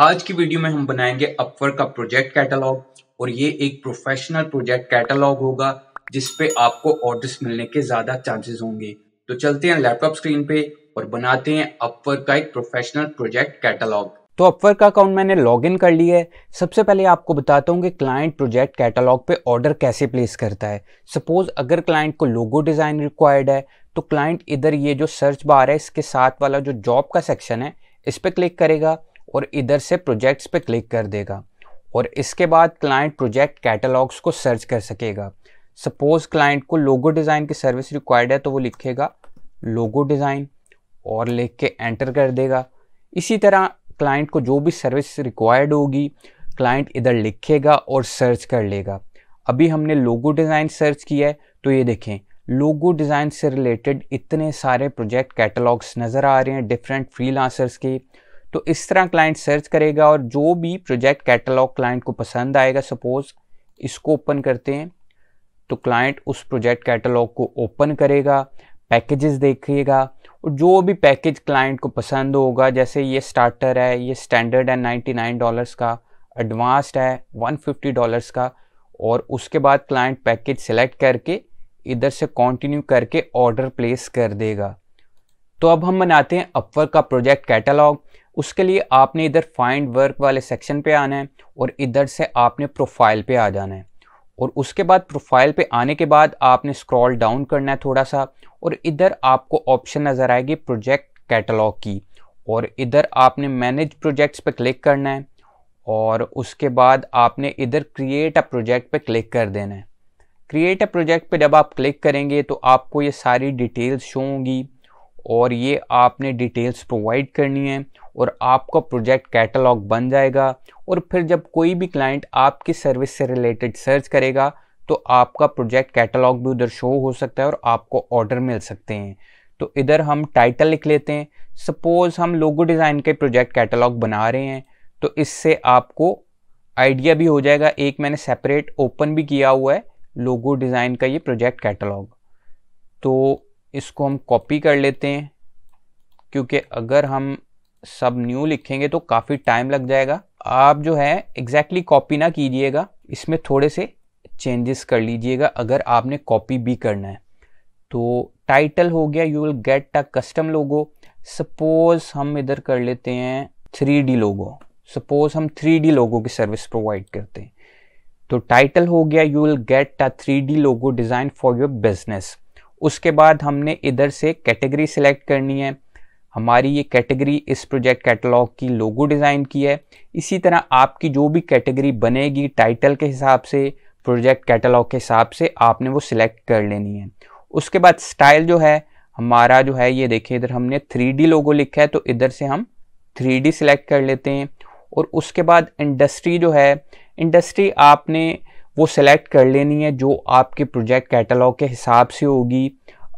आज की वीडियो में हम बनाएंगे अपवर्क का प्रोजेक्ट कैटलॉग और ये एक प्रोफेशनल प्रोजेक्ट कैटलॉग होगा जिसपे आपको ऑर्डर्स मिलने के ज्यादा चांसेस होंगे तो चलते हैं लैपटॉप स्क्रीन पे और बनाते हैं अपवर्क का एक प्रोफेशनल प्रोजेक्ट कैटलॉग तो अपवर्क का अकाउंट मैंने लॉगिन कर लिया है सबसे पहले आपको बताता हूँ कि क्लाइंट प्रोजेक्ट कैटलॉग पे ऑर्डर कैसे प्लेस करता है सपोज अगर क्लाइंट को लोगो डिज़ाइन रिक्वायर्ड है तो क्लाइंट इधर ये जो सर्च बार है इसके साथ वाला जो जॉब का सेक्शन है इस पर क्लिक करेगा और इधर से प्रोजेक्ट्स पे क्लिक कर देगा और इसके बाद क्लाइंट प्रोजेक्ट कैटलॉग्स को सर्च कर सकेगा सपोज़ क्लाइंट को लोगो डिज़ाइन की सर्विस रिक्वायर्ड है तो वो लिखेगा लोगो डिज़ाइन और लिख के एंटर कर देगा इसी तरह क्लाइंट को जो भी सर्विस रिक्वायर्ड होगी क्लाइंट इधर लिखेगा और सर्च कर लेगा अभी हमने लोगो डिज़ाइन सर्च किया है तो ये देखें लोगो डिज़ाइन से रिलेटेड इतने सारे प्रोजेक्ट कैटलॉग्स नज़र आ रहे हैं डिफरेंट फ्रीलांसर्स के तो इस तरह क्लाइंट सर्च करेगा और जो भी प्रोजेक्ट कैटलॉग क्लाइंट को पसंद आएगा सपोज इसको ओपन करते हैं तो क्लाइंट उस प्रोजेक्ट कैटलॉग को ओपन करेगा पैकेजेस देखेगा और जो भी पैकेज क्लाइंट को पसंद होगा जैसे ये स्टार्टर है ये स्टैंडर्ड है नाइन्टी नाइन डॉलर्स का एडवांस्ड है वन फिफ्टी डॉलर्स का और उसके बाद क्लाइंट पैकेज सेलेक्ट करके इधर से कंटिन्यू करके ऑर्डर प्लेस कर देगा तो अब हम बनाते हैं अपवर का प्रोजेक्ट कैटलॉग उसके लिए आपने इधर फाइंड वर्क वाले सेक्शन पे आना है और इधर से आपने प्रोफाइल पे आ जाना है और उसके बाद प्रोफाइल पे आने के बाद आपने स्क्रॉल डाउन करना है थोड़ा सा और इधर आपको ऑप्शन नज़र आएगी प्रोजेक्ट कैटलॉग की और इधर आपने मैनेज प्रोजेक्ट्स पे क्लिक करना है और उसके बाद आपने इधर क्रिएट अ प्रोजेक्ट पे क्लिक कर देना है क्रिएट अ प्रोजेक्ट पे जब आप क्लिक करेंगे तो आपको ये सारी डिटेल्स शो होंगी और ये आपने डिटेल्स प्रोवाइड करनी है और आपका प्रोजेक्ट कैटलॉग बन जाएगा और फिर जब कोई भी क्लाइंट आपकी सर्विस से रिलेटेड सर्च करेगा तो आपका प्रोजेक्ट कैटलॉग भी उधर शो हो सकता है और आपको ऑर्डर मिल सकते हैं तो इधर हम टाइटल लिख लेते हैं सपोज़ हम लोगो डिज़ाइन के प्रोजेक्ट कैटलॉग बना रहे हैं तो इससे आपको आइडिया भी हो जाएगा एक मैंने सेपरेट ओपन भी किया हुआ है लोगो डिज़ाइन का ये प्रोजेक्ट कैटलॉग तो इसको हम कॉपी कर लेते हैं क्योंकि अगर हम सब न्यू लिखेंगे तो काफ़ी टाइम लग जाएगा आप जो है एग्जैक्टली exactly कॉपी ना कीजिएगा इसमें थोड़े से चेंजेस कर लीजिएगा अगर आपने कॉपी भी करना है तो टाइटल हो गया you will get a custom logo suppose हम इधर कर लेते हैं थ्री डी लोगो सपोज हम थ्री डी लोगो की सर्विस प्रोवाइड करते हैं तो टाइटल हो गया you will get a three D logo design for your business उसके बाद हमने इधर से कैटेगरी सेलेक्ट करनी है हमारी ये कैटेगरी इस प्रोजेक्ट कैटलॉग की लोगो डिज़ाइन की है इसी तरह आपकी जो भी कैटेगरी बनेगी टाइटल के हिसाब से प्रोजेक्ट कैटलॉग के हिसाब से आपने वो सिलेक्ट कर लेनी है उसके बाद स्टाइल जो है हमारा जो है ये देखिए इधर हमने थ्री लोगो लिखा है तो इधर से हम थ्री सिलेक्ट कर लेते हैं और उसके बाद इंडस्ट्री जो है इंडस्ट्री आपने वो सिलेक्ट कर लेनी है जो आपके प्रोजेक्ट कैटलॉग के हिसाब से होगी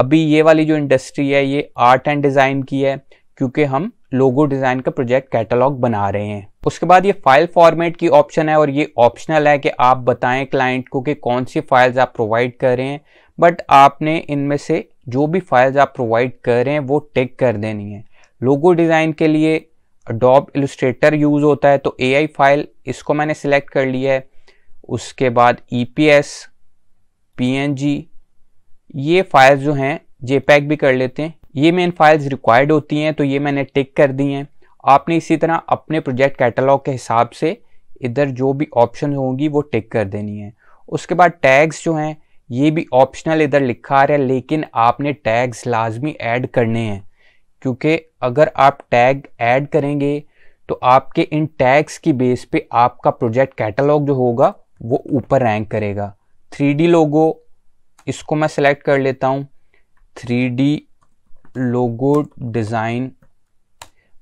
अभी ये वाली जो इंडस्ट्री है ये आर्ट एंड डिज़ाइन की है क्योंकि हम लोगो डिज़ाइन का प्रोजेक्ट कैटलॉग बना रहे हैं उसके बाद ये फाइल फॉर्मेट की ऑप्शन है और ये ऑप्शनल है कि आप बताएं क्लाइंट को कि कौन सी फाइल्स आप प्रोवाइड कर रहे हैं बट आपने इनमें से जो भी फाइल्स आप प्रोवाइड कर रहे हैं वो टिक कर देनी है लोगो डिज़ाइन के लिए डॉब इलस्ट्रेटर यूज़ होता है तो ए फाइल इसको मैंने सिलेक्ट कर लिया है उसके बाद E P S P N G ये फाइल्स जो हैं जेपैक भी कर लेते हैं ये मेन फाइल्स रिक्वायर्ड होती हैं तो ये मैंने टिक कर दी हैं आपने इसी तरह अपने प्रोजेक्ट कैटलॉग के हिसाब से इधर जो भी ऑप्शन होंगी वो टिक कर देनी है उसके बाद टैग्स जो हैं ये भी ऑप्शनल इधर लिखा आ रहा है लेकिन आपने टैग्स लाजमी ऐड करने हैं क्योंकि अगर आप टैग ऐड करेंगे तो आपके इन टैग्स की बेस पे आपका प्रोजेक्ट कैटलॉग जो होगा वो ऊपर रैंक करेगा थ्री लोगो इसको मैं सेलेक्ट कर लेता हूँ थ्री लोगो डिज़ाइन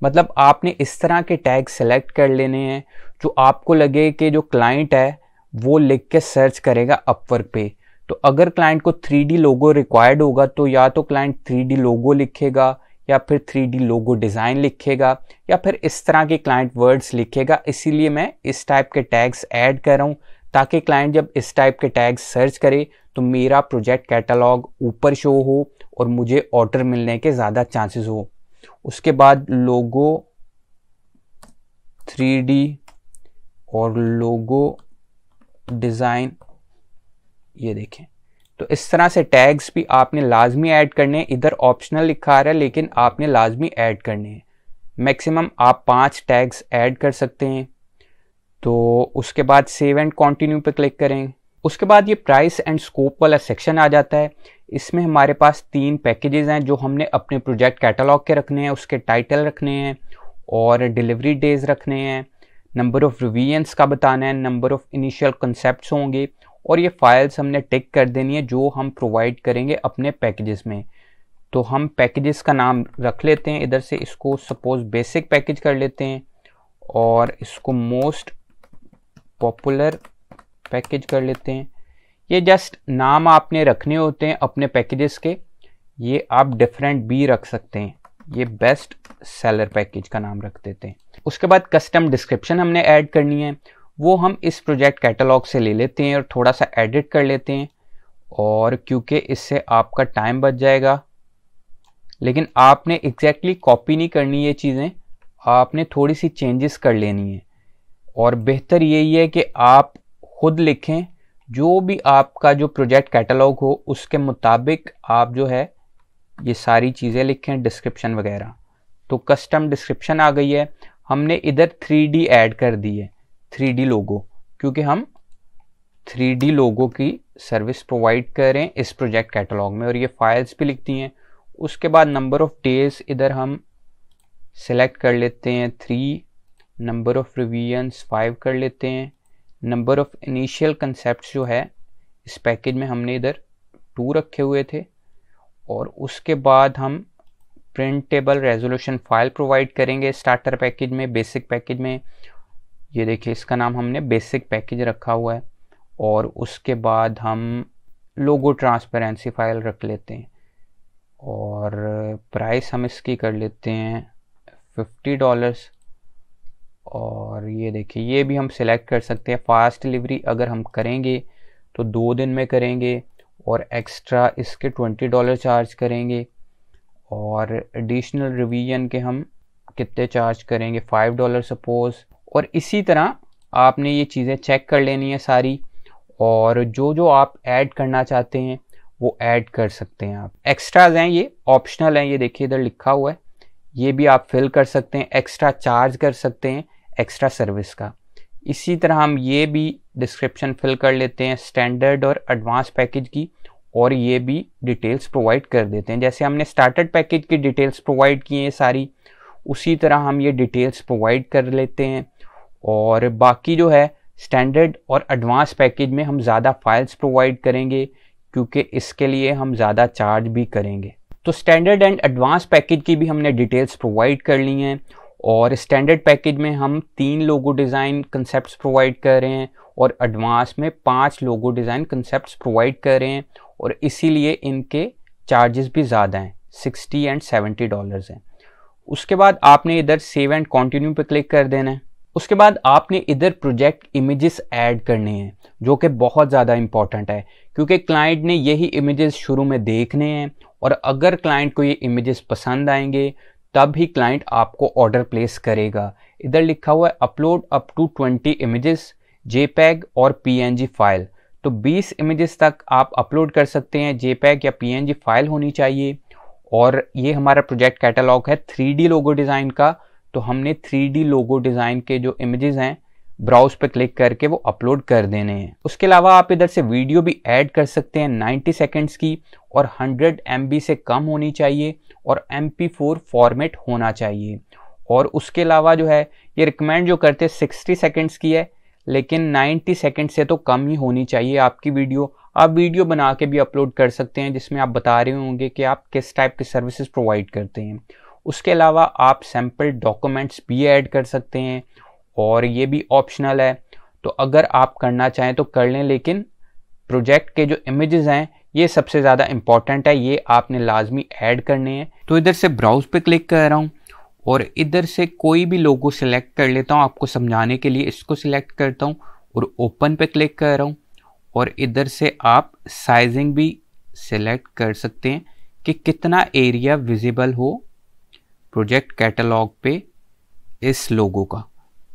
मतलब आपने इस तरह के टैग सेलेक्ट कर लेने हैं जो आपको लगे कि जो क्लाइंट है वो लिख के सर्च करेगा अपवर्क पे तो अगर क्लाइंट को थ्री लोगो रिक्वायर्ड होगा तो या तो क्लाइंट थ्री लोगो लिखेगा या फिर थ्री लोगो डिज़ाइन लिखेगा या फिर इस तरह के क्लाइंट वर्ड्स लिखेगा इसीलिए मैं इस टाइप के टैग्स ऐड कर रहा हूँ ताकि क्लाइंट जब इस टाइप के टैग सर्च करे तो मेरा प्रोजेक्ट कैटलॉग ऊपर शो हो और मुझे ऑर्डर मिलने के ज़्यादा चांसेस हो उसके बाद लोगो 3D और लोगो डिज़ाइन ये देखें तो इस तरह से टैग्स भी आपने लाजमी ऐड करने हैं इधर ऑप्शनल लिखा रहा है लेकिन आपने लाजमी ऐड करने हैं मैक्सिमम आप पांच टैग्स ऐड कर सकते हैं तो उसके बाद सेव एंड कॉन्टिन्यू पर क्लिक करें उसके बाद ये प्राइस एंड स्कोप वाला सेक्शन आ जाता है इसमें हमारे पास तीन पैकेजेस हैं जो हमने अपने प्रोजेक्ट कैटलॉग के रखने हैं उसके टाइटल रखने हैं और डिलीवरी डेज रखने हैं नंबर ऑफ़ रिवीजन्स का बताना है नंबर ऑफ़ इनिशियल कंसेप्ट होंगे और ये फाइल्स हमने टिक कर देनी है जो हम प्रोवाइड करेंगे अपने पैकेजेस में तो हम पैकेजेस का नाम रख लेते हैं इधर से इसको सपोज बेसिक पैकेज कर लेते हैं और इसको मोस्ट पॉपुलर पैकेज कर लेते हैं ये जस्ट नाम आपने रखने होते हैं अपने पैकेजेस के ये आप डिफरेंट भी रख सकते हैं ये बेस्ट सेलर पैकेज का नाम रख देते हैं उसके बाद कस्टम डिस्क्रिप्शन हमने ऐड करनी है वो हम इस प्रोजेक्ट कैटलॉग से ले लेते हैं और थोड़ा सा एडिट कर लेते हैं और क्योंकि इससे आपका टाइम बच जाएगा लेकिन आपने एग्जैक्टली exactly कॉपी नहीं करनी ये चीज़ें आपने थोड़ी सी चेंजेस कर लेनी है और बेहतर यही है कि आप खुद लिखें जो भी आपका जो प्रोजेक्ट कैटलॉग हो उसके मुताबिक आप जो है ये सारी चीज़ें लिखें डिस्क्रिप्शन वगैरह तो कस्टम डिस्क्रिप्शन आ गई है हमने इधर 3D ऐड कर दी है 3D लोगो क्योंकि हम 3D लोगो की सर्विस प्रोवाइड करें इस प्रोजेक्ट कैटलॉग में और ये फाइल्स भी लिखती हैं उसके बाद नंबर ऑफ डेज इधर हम सेलेक्ट कर लेते हैं three number of revisions five कर लेते हैं नंबर ऑफ़ इनिशियल कंसेप्ट जो है इस पैकेज में हमने इधर टू रखे हुए थे और उसके बाद हम प्रिंटेबल रेजोल्यूशन फाइल प्रोवाइड करेंगे स्टार्टर पैकेज में बेसिक पैकेज में ये देखिए इसका नाम हमने बेसिक पैकेज रखा हुआ है और उसके बाद हम लोगो ट्रांसपेरेंसी फाइल रख लेते हैं और प्राइस हम इसकी कर लेते हैं फिफ्टी डॉलर्स और ये देखिए ये भी हम सिलेक्ट कर सकते हैं फास्ट डिलीवरी अगर हम करेंगे तो दो दिन में करेंगे और एक्स्ट्रा इसके ट्वेंटी डॉलर चार्ज करेंगे और एडिशनल रिवीजन के हम कितने चार्ज करेंगे फाइव डॉलर सपोज़ और इसी तरह आपने ये चीज़ें चेक कर लेनी है सारी और जो जो आप ऐड करना चाहते हैं वो ऐड कर सकते हैं आप एक्स्ट्राज हैं ये ऑप्शनल हैं ये देखिए इधर लिखा हुआ है ये भी आप फिल कर सकते हैं एक्स्ट्रा चार्ज कर सकते हैं एक्स्ट्रा सर्विस का इसी तरह हम ये भी डिस्क्रिप्शन फिल कर लेते हैं स्टैंडर्ड और एडवांस पैकेज की और ये भी डिटेल्स प्रोवाइड कर देते हैं जैसे हमने स्टार्टेड पैकेज की डिटेल्स प्रोवाइड की हैं सारी उसी तरह हम ये डिटेल्स प्रोवाइड कर लेते हैं और बाकी जो है स्टैंडर्ड और एडवांस पैकेज में हम ज़्यादा फाइल्स प्रोवाइड करेंगे क्योंकि इसके लिए हम ज़्यादा चार्ज भी करेंगे तो स्टैंडर्ड एंड एडवांस पैकेज की भी हमने डिटेल्स प्रोवाइड कर ली हैं और स्टैंडर्ड पैकेज में हम तीन लोगो डिज़ाइन कंसेप्ट प्रोवाइड कर रहे हैं और एडवांस में पाँच लोगो डिज़ाइन कंसेप्ट प्रोवाइड कर रहे हैं और इसीलिए इनके चार्जेस भी ज़्यादा हैं सिक्सटी एंड सेवेंटी डॉलर्स हैं उसके बाद आपने इधर सेव एंड कंटिन्यू पर क्लिक कर देना है उसके बाद आपने इधर प्रोजेक्ट इमेजेस ऐड करने हैं जो कि बहुत ज़्यादा इम्पॉर्टेंट है क्योंकि क्लाइंट ने यही इमेजेस शुरू में देखने हैं और अगर क्लाइंट को ये इमेजेस पसंद आएंगे तब ही क्लाइंट आपको ऑर्डर प्लेस करेगा इधर लिखा हुआ है upload up to twenty images J और पी फाइल तो 20 इमेजेस तक आप अपलोड कर सकते हैं जे या पी फाइल होनी चाहिए और ये हमारा प्रोजेक्ट कैटलॉग है थ्री लोगो डिज़ाइन का तो हमने थ्री लोगो डिज़ाइन के जो इमेजेस हैं ब्राउज पर क्लिक करके वो अपलोड कर देने हैं उसके अलावा आप इधर से वीडियो भी ऐड कर सकते हैं 90 सेकंड्स की और 100 एम से कम होनी चाहिए और एम फॉर्मेट होना चाहिए और उसके अलावा जो है ये रिकमेंड जो करते हैं सिक्सटी सेकेंड्स की है लेकिन 90 सेकेंड से तो कम ही होनी चाहिए आपकी वीडियो आप वीडियो बना के भी अपलोड कर सकते हैं जिसमें आप बता रहे होंगे कि आप किस टाइप की सर्विसेज प्रोवाइड करते हैं उसके अलावा आप सैम्पल डॉक्यूमेंट्स भी ऐड कर सकते हैं और ये भी ऑप्शनल है तो अगर आप करना चाहें तो कर लें लेकिन प्रोजेक्ट के जो इमेजेस हैं ये सबसे ज़्यादा इम्पॉर्टेंट है ये आपने लाजमी ऐड करने हैं तो इधर से ब्राउज पे क्लिक कर रहा हूँ और इधर से कोई भी लोगो सिलेक्ट कर लेता हूँ आपको समझाने के लिए इसको सिलेक्ट करता हूँ और ओपन पे क्लिक कर रहा हूँ और इधर से आप साइजिंग भी सिलेक्ट कर सकते हैं कि कितना एरिया विजिबल हो प्रोजेक्ट कैटलॉग पे इस लोगों का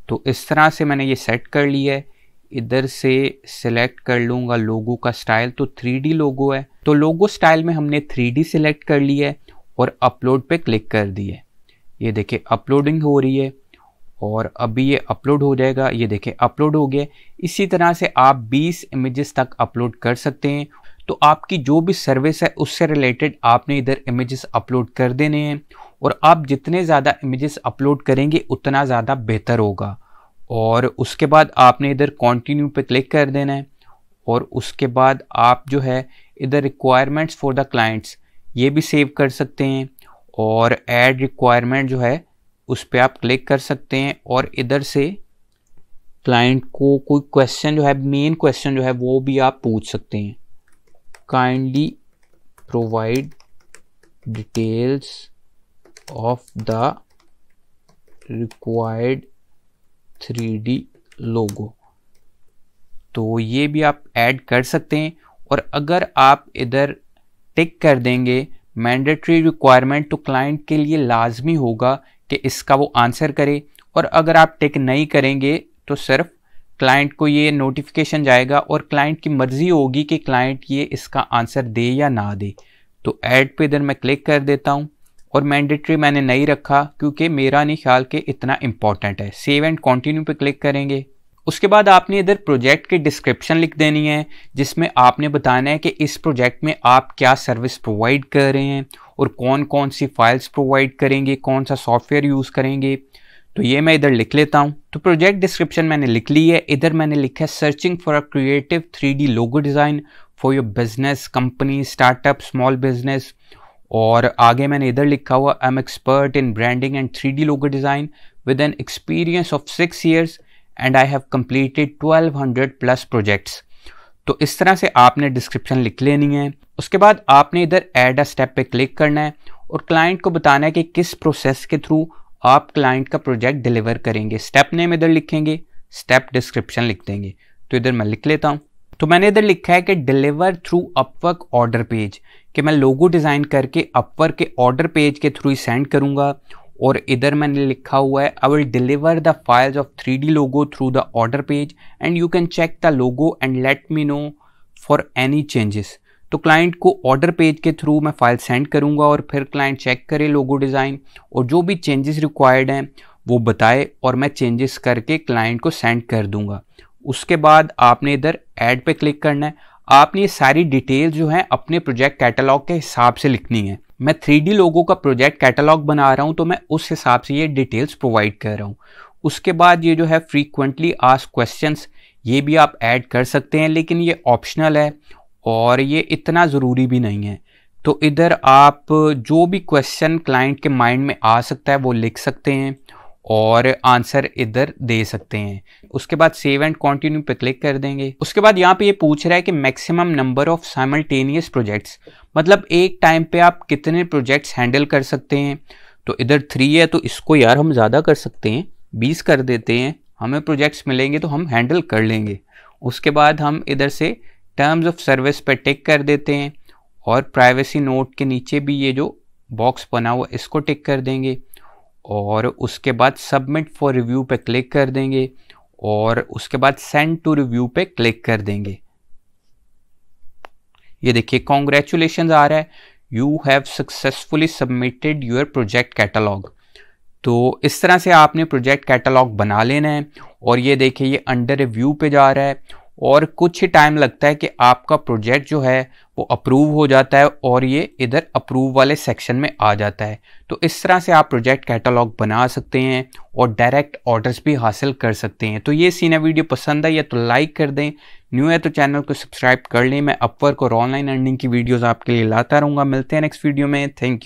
तो इस तरह से मैंने ये सेट कर लिया है इधर से सिलेक्ट कर लूँगा लोगो का स्टाइल तो थ्री डी लोगो है तो लोगो स्टाइल में हमने थ्री डी सिलेक्ट कर लिया है और अपलोड पे क्लिक कर दिए ये देखिए अपलोडिंग हो रही है और अभी ये अपलोड हो जाएगा ये देखें अपलोड हो गया इसी तरह से आप 20 इमेजेस तक अपलोड कर सकते हैं तो आपकी जो भी सर्विस है उससे रिलेटेड आपने इधर इमेजेस अपलोड कर देने हैं और आप जितने ज़्यादा इमेजेस अपलोड करेंगे उतना ज़्यादा बेहतर होगा और उसके बाद आपने इधर कॉन्टिन्यू पे क्लिक कर देना है और उसके बाद आप जो है इधर रिक्वायरमेंट्स फॉर द क्लाइंट्स ये भी सेव कर सकते हैं और ऐड रिक्वायरमेंट जो है उस पर आप क्लिक कर सकते हैं और इधर से क्लाइंट को कोई क्वेश्चन जो है मेन क्वेश्चन जो है वो भी आप पूछ सकते हैं kindly provide details of the required D logo तो ये भी आप ऐड कर सकते हैं और अगर आप इधर टिक कर देंगे मैंडेटरी रिक्वायरमेंट तो क्लाइंट के लिए लाजमी होगा कि इसका वो आंसर करे और अगर आप टिक नहीं करेंगे तो सिर्फ क्लाइंट को ये नोटिफिकेशन जाएगा और क्लाइंट की मर्ज़ी होगी कि क्लाइंट ये इसका आंसर दे या ना दे तो ऐड पे इधर मैं क्लिक कर देता हूँ और मैंडेटरी मैंने नहीं रखा क्योंकि मेरा नहीं ख्याल के इतना इंपॉर्टेंट है सेव एंड कॉन्टिन्यू पे क्लिक करेंगे उसके बाद आपने इधर प्रोजेक्ट की डिस्क्रिप्शन लिख देनी है जिसमें आपने बताना है कि इस प्रोजेक्ट में आप क्या सर्विस प्रोवाइड कर रहे हैं और कौन कौन सी फाइल्स प्रोवाइड करेंगे कौन सा सॉफ्टवेयर यूज़ करेंगे तो ये मैं इधर लिख लेता हूँ तो प्रोजेक्ट डिस्क्रिप्शन मैंने लिख ली है इधर मैंने लिखा है searching for a creative three logo design for your business company startup small business और आगे मैंने इधर लिखा हुआ I am expert in branding and three D logo design with an experience of six years and I have completed twelve hundred plus projects तो इस तरह से आपने डिस्क्रिप्शन लिख लेनी है उसके बाद आपने इधर एड अ स्टेप पे क्लिक करना है और क्लाइंट को बताना है कि किस प्रोसेस के थ्रू आप क्लाइंट का प्रोजेक्ट डिलीवर करेंगे स्टेप नेम इधर लिखेंगे स्टेप डिस्क्रिप्शन लिख देंगे तो इधर मैं लिख लेता हूँ तो मैंने इधर लिखा है कि deliver through Upwork order page कि मैं लोगो डिज़ाइन करके अपर के ऑर्डर पेज के थ्रू सेंड करूँगा और इधर मैंने लिखा हुआ है I will deliver the files of three D logo through the order page and you can check the logo and let me know for any changes तो क्लाइंट को ऑर्डर पेज के थ्रू मैं फाइल सेंड करूंगा और फिर client check करे logo design और जो भी चेंजेस रिक्वायर्ड हैं वो बताए और मैं चेंजेस करके क्लाइंट को सेंड कर दूंगा उसके बाद आपने इधर ऐड पे क्लिक करना है आपने ये सारी डिटेल जो है अपने प्रोजेक्ट कैटलॉग के हिसाब से लिखनी है मैं थ्री डी लोगों का प्रोजेक्ट कैटलॉग बना रहा हूँ तो मैं उस हिसाब से ये डिटेल्स प्रोवाइड कर रहा हूँ उसके बाद ये जो है फ्रीक्वेंटली आस्क क्वेश्चंस ये भी आप ऐड कर सकते हैं लेकिन ये ऑप्शनल है और ये इतना ज़रूरी भी नहीं है तो इधर आप जो भी क्वेश्चन क्लाइंट के माइंड में आ सकता है वो लिख सकते हैं और आंसर इधर दे सकते हैं उसके बाद सेव एंड कंटिन्यू पे क्लिक कर देंगे उसके बाद यहाँ पे ये पूछ रहा है कि maximum number of simultaneous projects मतलब एक टाइम पे आप कितने प्रोजेक्ट्स हैंडल कर सकते हैं तो इधर थ्री है तो इसको यार हम ज़्यादा कर सकते हैं बीस कर देते हैं हमें प्रोजेक्ट्स मिलेंगे तो हम हैंडल कर लेंगे उसके बाद हम इधर से टर्म्स ऑफ सर्विस पर टिक कर देते हैं और प्राइवेसी नोट के नीचे भी ये जो बॉक्स बना हुआ इसको टिक कर देंगे और उसके बाद सबमिट फॉर रिव्यू पे क्लिक कर देंगे और उसके बाद सेंड टू रिव्यू पे क्लिक कर देंगे ये देखिए कॉन्ग्रेचुलेशन आ रहा है you have successfully submitted your project catalog तो इस तरह से आपने प्रोजेक्ट कैटलॉग बना लेना है और ये देखिए ये अंडर रिव्यू पे जा रहा है और कुछ ही टाइम लगता है कि आपका प्रोजेक्ट जो है वो अप्रूव हो जाता है और ये इधर अप्रूव वाले सेक्शन में आ जाता है तो इस तरह से आप प्रोजेक्ट कैटलॉग बना सकते हैं और डायरेक्ट ऑर्डर्स भी हासिल कर सकते हैं तो ये सीना वीडियो पसंद है या तो लाइक कर दें न्यू है तो चैनल को सब्सक्राइब कर लें मैं अपवर्क और ऑनलाइन अर्निंग की वीडियोज़ आपके लिए लाता रहूँगा मिलते हैं नेक्स्ट वीडियो में थैंक यू